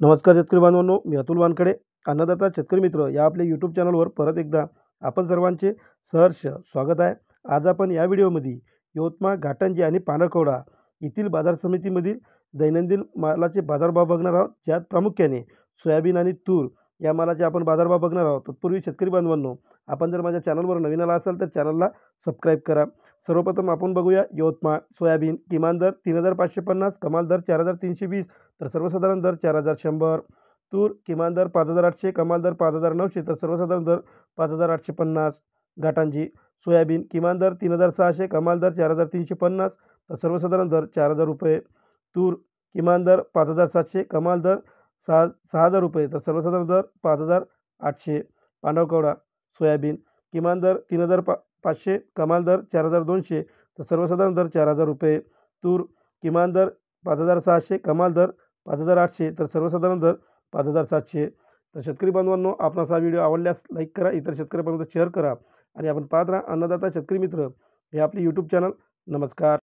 नमस्कार शेतकरी बांधवांनो मी अतुल वानकडे अन्नदाता शेतकरी मित्र या आपल्या यूट्यूब चॅनलवर परत एकदा आपण सर्वांचे सहर्ष स्वागत आहे आज आपण या व्हिडिओमध्ये यवतमाळ घाटंजी आणि पांढरकवडा येथील बाजार समितीमधील दैनंदिन मालाचे बाजारभाव बघणार आहोत ज्यात प्रामुख्याने सोयाबीन आणि तूर या मालाचे आपण बाजारभाव बघणार आहोत तत्पूर्वी शेतकरी बांधवांनो आपण जर माझ्या चॅनलवर नवीन आला असाल तर चॅनलला सबस्क्राईब करा सर्वप्रथम आपण बघूया यवतमाळ सोयाबीन किमान दर तीन हजार पाचशे पन्नास कमाल दर चार हजार तीनशे वीस तर सर्वसाधारण दर चार हजार शंभर तूर किमान दर पाच हजार आठशे कमाल दर पाच हजार नऊशे तर सर्वसाधारण दर पाच हजार आठशे पन्नास घाटांजी सोयाबीन किमान दर तीन हजार सहाशे कमाल दर चार हजार तीनशे पन्नास तर सर्वसाधारण दर चार हजार रुपये तूर किमान दर पाच हजार सातशे कमाल दर सहा सहा हजार रुपये तर सर्वसाधारण दर पाच हजार आठशे पांडवकवडा सोयाबीन किमान दर तीन हजार पा पाचशे कमाल दर चार हजार दोनशे तर सर्वसाधारण दर चार हजार रुपये तूर किमान दर पाच हजार सहाशे कमाल दर पाच हजार आठशे तर सर्वसाधारण दर पाच हजार सातशे तर शेतकरी बांधवांनो आपणास हा व्हिडिओ आवडल्यास लाईक करा इतर शेतकरीपर्यंत शेअर करा आणि आपण पाहत राहा अन्नदाता शेतकरी मित्र हे आपले यूट्यूब चॅनल नमस्कार